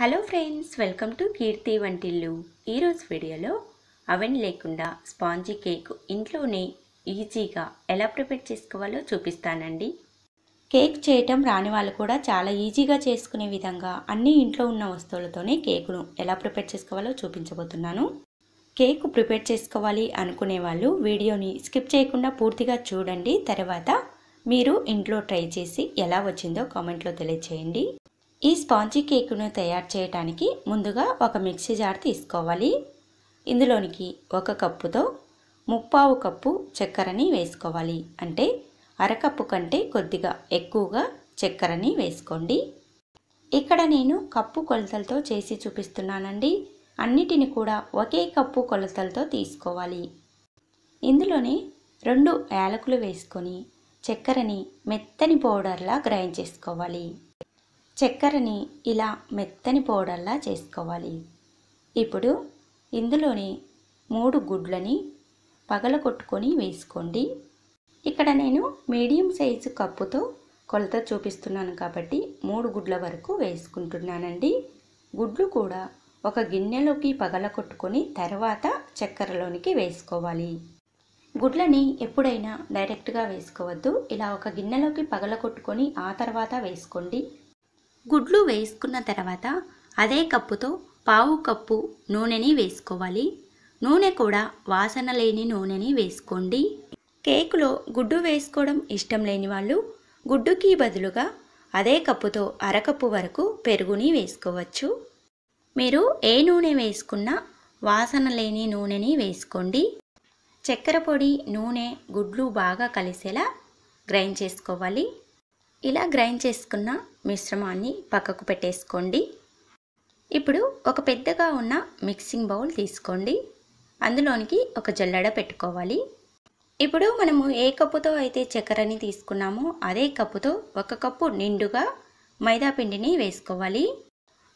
hello friends welcome to Keerthi వంటిల్లు ఈరోజు వీడియోలో అవెన్ లేకుండా స్పాంజీ కేక్ ఇంట్లోనే ఈజీగా ఎలా ప్రిపేర్ చేసుకోవాలో చూపిస్తానండి కేక్ చేయటం రాని వాళ్ళు కూడా చాలా ఈజీగా చేసుకునే విధంగా అన్ని ఇంట్లో ఉన్న వస్తువులతోనే కేకును ఎలా ప్రిపేర్ చేసుకోవాలో చూపించబోతున్నాను కేక్ ప్రిపేర్ చేసుకోవాలి అనుకునే వాళ్ళు వీడియోని స్కిప్ చేయకుండా పూర్తిగా చూడండి తర్వాత మీరు ఇంట్లో ట్రై చేసి ఎలా వచ్చిందో కామెంట్లో తెలియచేయండి ఈ స్పాంజీ కేకును తయారు చేయడానికి ముందుగా ఒక మిక్సీ జార్ తీసుకోవాలి ఇందులోనికి ఒక కప్పుతో ముప్పావు కప్పు చక్కెరని వేసుకోవాలి అంటే అరకప్పు కంటే కొద్దిగా ఎక్కువగా చక్కెరని వేసుకోండి ఇక్కడ నేను కప్పు కొలతలతో చేసి చూపిస్తున్నానండి అన్నిటిని కూడా ఒకే కప్పు కొలతలతో తీసుకోవాలి ఇందులోనే రెండు యాలకులు వేసుకొని చక్కెరని మెత్తని పౌడర్లా గ్రైండ్ చేసుకోవాలి చక్కెరని ఇలా మెత్తని పౌడర్లా చేసుకోవాలి ఇప్పుడు ఇందులోని మూడు గుడ్లని పగలగొట్టుకొని వేసుకోండి ఇక్కడ నేను మీడియం సైజు కప్పుతో కొలత చూపిస్తున్నాను కాబట్టి మూడు గుడ్ల వరకు వేసుకుంటున్నానండి గుడ్లు కూడా ఒక గిన్నెలోకి పగలగొట్టుకొని తర్వాత చక్కెరలోనికి వేసుకోవాలి గుడ్లని ఎప్పుడైనా డైరెక్ట్గా వేసుకోవద్దు ఇలా ఒక గిన్నెలోకి పగలగొట్టుకొని ఆ తర్వాత వేసుకోండి గుడ్లు వేసుకున్న తర్వాత అదే కప్పుతో పావు కప్పు నూనెని వేసుకోవాలి నూనె కూడా వాసన లేని నూనెని వేసుకోండి కేకులో గుడ్డు వేసుకోవడం ఇష్టం లేని వాళ్ళు గుడ్డుకి బదులుగా అదే కప్పుతో అరకప్పు వరకు పెరుగుని వేసుకోవచ్చు మీరు ఏ నూనె వేసుకున్నా వాసన లేని నూనెని వేసుకోండి చక్కెర పొడి నూనె గుడ్లు బాగా కలిసేలా గ్రైండ్ చేసుకోవాలి ఇలా గ్రైండ్ చేసుకున్న మిశ్రమాన్ని పక్కకు పెట్టేసుకోండి ఇప్పుడు ఒక పెద్దగా ఉన్న మిక్సింగ్ బౌల్ తీసుకోండి అందులోనికి ఒక జల్లడ పెట్టుకోవాలి ఇప్పుడు మనము ఏ కప్పుతో అయితే చక్కెరని తీసుకున్నామో అదే కప్పుతో ఒక కప్పు నిండుగా మైదా పిండిని వేసుకోవాలి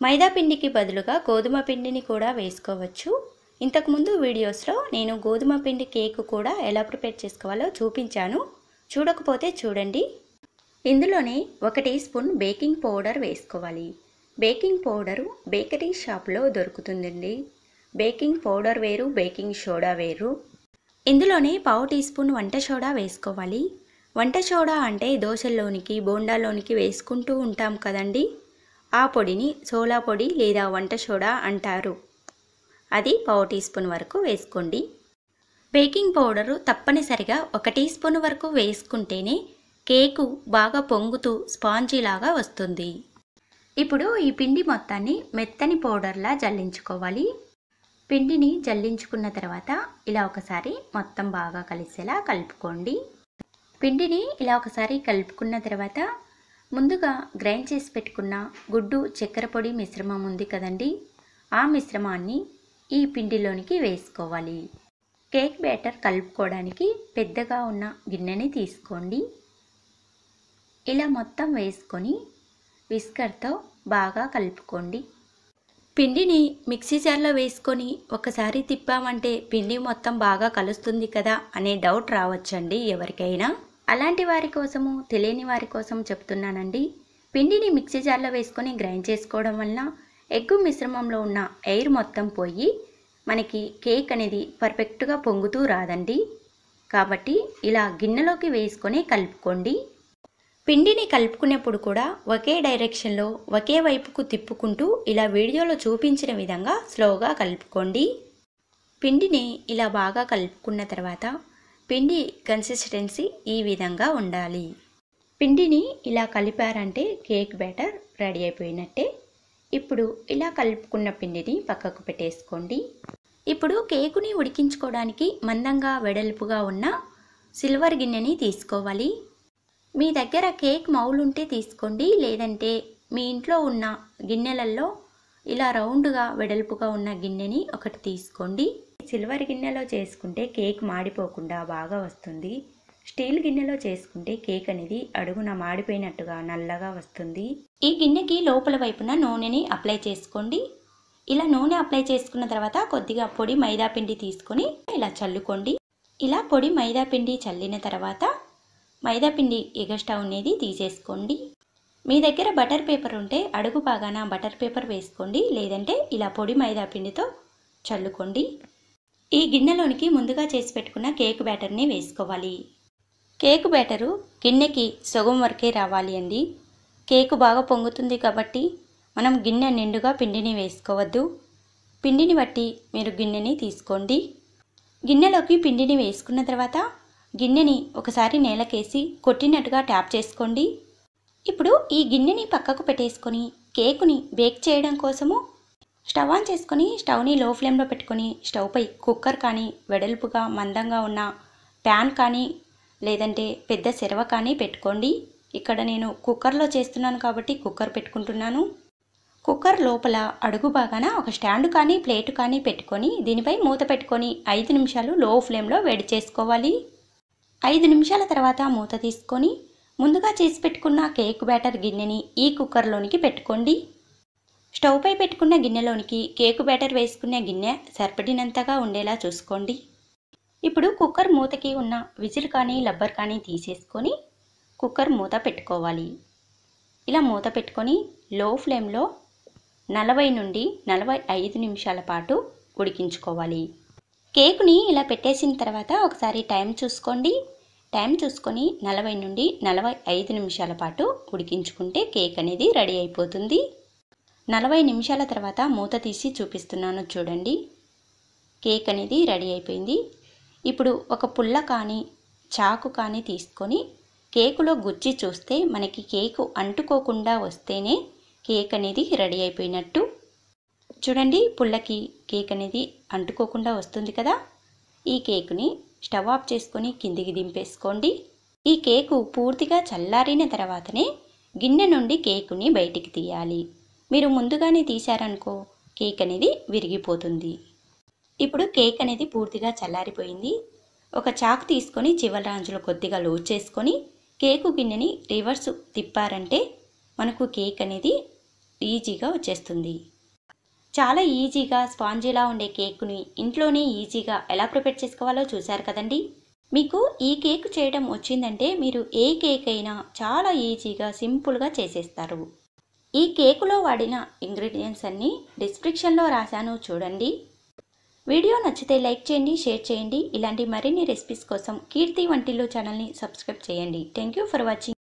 మైదా పిండికి బదులుగా గోధుమ పిండిని కూడా వేసుకోవచ్చు ఇంతకుముందు వీడియోస్లో నేను గోధుమ పిండి కేక్ కూడా ఎలా ప్రిపేర్ చేసుకోవాలో చూపించాను చూడకపోతే చూడండి ఇందులోనే ఒక టీ స్పూన్ బేకింగ్ పౌడర్ వేసుకోవాలి బేకింగ్ పౌడరు బేకరీ షాప్లో దొరుకుతుందండి బేకింగ్ పౌడర్ వేరు బేకింగ్ సోడా వేరు ఇందులోనే పావు టీ స్పూన్ వంట సోడా వేసుకోవాలి వంట సోడా అంటే దోశల్లోనికి బోండాలోనికి వేసుకుంటూ ఉంటాం కదండి ఆ పొడిని సోలా పొడి లేదా వంట సోడా అంటారు అది పావు టీ స్పూన్ వరకు వేసుకోండి బేకింగ్ పౌడరు తప్పనిసరిగా ఒక టీ స్పూన్ వరకు వేసుకుంటేనే కేకు బాగా పొంగుతూ స్పాంజీలాగా వస్తుంది ఇప్పుడు ఈ పిండి మొత్తాన్ని మెత్తని పౌడర్లా జల్లించుకోవాలి పిండిని జల్లించుకున్న తర్వాత ఇలా ఒకసారి మొత్తం బాగా కలిసేలా కలుపుకోండి పిండిని ఇలా ఒకసారి కలుపుకున్న తర్వాత ముందుగా గ్రైండ్ చేసి పెట్టుకున్న గుడ్డు చక్కెర పొడి మిశ్రమం ఉంది కదండి ఆ మిశ్రమాన్ని ఈ పిండిలోనికి వేసుకోవాలి కేక్ బ్యాటర్ కలుపుకోవడానికి పెద్దగా ఉన్న గిన్నెని తీసుకోండి ఇలా మొత్తం వేసుకొని విస్కర్తో బాగా కలుపుకోండి పిండిని మిక్సీ జార్లో వేసుకొని ఒకసారి తిప్పామంటే పిండి మొత్తం బాగా కలుస్తుంది కదా అనే డౌట్ రావచ్చండి ఎవరికైనా అలాంటి వారి కోసము తెలియని వారి కోసం చెప్తున్నానండి పిండిని మిక్సీ జార్లో వేసుకొని గ్రైండ్ చేసుకోవడం వలన ఎగ్గు మిశ్రమంలో ఉన్న ఎయిర్ మొత్తం పోయి మనకి కేక్ అనేది పర్ఫెక్ట్గా పొంగుతూ రాదండి కాబట్టి ఇలా గిన్నెలోకి వేసుకొని కలుపుకోండి పిండిని కలుపుకునేప్పుడు కూడా ఒకే డైరెక్షన్లో ఒకే వైపుకు తిప్పుకుంటూ ఇలా వీడియోలో చూపించిన విధంగా స్లోగా కలుపుకోండి పిండిని ఇలా బాగా కలుపుకున్న తర్వాత పిండి కన్సిస్టెన్సీ ఈ విధంగా ఉండాలి పిండిని ఇలా కలిపారంటే కేక్ బ్యాటర్ రెడీ అయిపోయినట్టే ఇప్పుడు ఇలా కలుపుకున్న పిండిని పక్కకు పెట్టేసుకోండి ఇప్పుడు కేకుని ఉడికించుకోవడానికి మందంగా వెడల్పుగా ఉన్న సిల్వర్ గిన్నెని తీసుకోవాలి మీ దగ్గర కేక్ మౌలుంటే తీసుకోండి లేదంటే మీ ఇంట్లో ఉన్న గిన్నెలల్లో ఇలా రౌండ్గా వెడల్పుగా ఉన్న గిన్నెని ఒకటి తీసుకోండి సిల్వర్ గిన్నెలో చేసుకుంటే కేక్ మాడిపోకుండా బాగా వస్తుంది స్టీల్ గిన్నెలో చేసుకుంటే కేక్ అనేది అడుగున మాడిపోయినట్టుగా నల్లగా వస్తుంది ఈ గిన్నెకి లోపల వైపున నూనెని అప్లై చేసుకోండి ఇలా నూనె అప్లై చేసుకున్న తర్వాత కొద్దిగా పొడి మైదాపిండి తీసుకొని ఇలా చల్లుకోండి ఇలా పొడి మైదాపిండి చల్లిన తర్వాత మైదాపిండి ఎగస్టా అనేది తీసేసుకోండి మీ దగ్గర బటర్ పేపర్ ఉంటే అడుగు బాగాన బటర్ పేపర్ వేసుకోండి లేదంటే ఇలా పొడి మైదాపిండితో చల్లుకోండి ఈ గిన్నెలోనికి ముందుగా చేసి పెట్టుకున్న కేక్ బ్యాటర్ని వేసుకోవాలి కేక్ బ్యాటరు గిన్నెకి సుగం వరకే రావాలి అండి కేకు బాగా పొంగుతుంది కాబట్టి మనం గిన్నె నిండుగా పిండిని వేసుకోవద్దు పిండిని బట్టి మీరు గిన్నెని తీసుకోండి గిన్నెలోకి పిండిని వేసుకున్న తర్వాత గిన్నెని ఒకసారి నేలకేసి కొట్టినట్టుగా ట్యాప్ చేసుకోండి ఇప్పుడు ఈ గిన్నెని పక్కకు పెట్టేసుకొని కేకుని బేక్ చేయడం కోసము స్టవ్ ఆన్ చేసుకొని స్టవ్ని లో ఫ్లేమ్లో పెట్టుకొని స్టవ్పై కుక్కర్ కానీ వెడల్పుగా మందంగా ఉన్న ప్యాన్ కానీ లేదంటే పెద్ద సెరవ కానీ పెట్టుకోండి ఇక్కడ నేను కుక్కర్లో చేస్తున్నాను కాబట్టి కుక్కర్ పెట్టుకుంటున్నాను కుక్కర్ లోపల అడుగు భాగాన ఒక స్టాండ్ కానీ ప్లేట్ కానీ పెట్టుకొని దీనిపై మూత పెట్టుకొని ఐదు నిమిషాలు లో ఫ్లేమ్లో వేడి చేసుకోవాలి ఐదు నిమిషాల తర్వాత మూత తీసుకొని ముందుగా చేసి పెట్టుకున్న కేక్ బ్యాటర్ గిన్నెని ఈ కుక్కర్లోనికి పెట్టుకోండి స్టవ్పై పెట్టుకున్న గిన్నెలోనికి కేకు బ్యాటర్ వేసుకునే గిన్నె సరిపడినంతగా ఉండేలా చూసుకోండి ఇప్పుడు కుక్కర్ మూతకి ఉన్న విజిల్ కానీ లబ్బర్ కానీ తీసేసుకొని కుక్కర్ మూత పెట్టుకోవాలి ఇలా మూత పెట్టుకొని లో ఫ్లేమ్లో నలభై నుండి నలభై ఐదు నిమిషాల పాటు ఉడికించుకోవాలి కేకుని ఇలా పెట్టేసిన తర్వాత ఒకసారి టైం చూసుకోండి టైం చూసుకొని నలభై నుండి నలభై ఐదు నిమిషాల పాటు ఉడికించుకుంటే కేక్ అనేది రెడీ అయిపోతుంది నలభై నిమిషాల తర్వాత మూత తీసి చూపిస్తున్నాను చూడండి కేక్ అనేది రెడీ అయిపోయింది ఇప్పుడు ఒక పుల్ల కానీ చాకు కానీ తీసుకొని కేకులో గుచ్చి చూస్తే మనకి కేకు అంటుకోకుండా వస్తేనే కేక్ అనేది రెడీ అయిపోయినట్టు చూడండి పుల్లకి కేక్ అనేది అంటుకోకుండా వస్తుంది కదా ఈ కేకుని స్టవ్ ఆఫ్ చేసుకొని కిందికి దింపేసుకోండి ఈ కేకు పూర్తిగా చల్లారిన తర్వాతనే గిన్నె నుండి కేకుని బయటికి తీయాలి మీరు ముందుగానే తీశారనుకో కేక్ అనేది విరిగిపోతుంది ఇప్పుడు కేక్ అనేది పూర్తిగా చల్లారిపోయింది ఒక చాక్ తీసుకొని చివరాంచులు కొద్దిగా లోడ్ చేసుకొని కేకు గిన్నెని రివర్స్ తిప్పారంటే మనకు కేక్ అనేది ఈజీగా వచ్చేస్తుంది చాలా ఈజీగా స్పాంజీలా ఉండే కేక్ని ఇంట్లోనే ఈజీగా ఎలా ప్రిపేర్ చేసుకోవాలో చూశారు కదండి మీకు ఈ కేక్ చేయడం వచ్చిందంటే మీరు ఏ కేక్ అయినా చాలా ఈజీగా సింపుల్గా చేసేస్తారు ఈ కేకులో వాడిన ఇంగ్రీడియంట్స్ అన్నీ డిస్క్రిప్షన్లో రాశాను చూడండి వీడియో నచ్చితే లైక్ చేయండి షేర్ చేయండి ఇలాంటి మరిన్ని రెసిపీస్ కోసం కీర్తి వంటిల్లు ఛానల్ని సబ్స్క్రైబ్ చేయండి థ్యాంక్ యూ ఫర్ వాచింగ్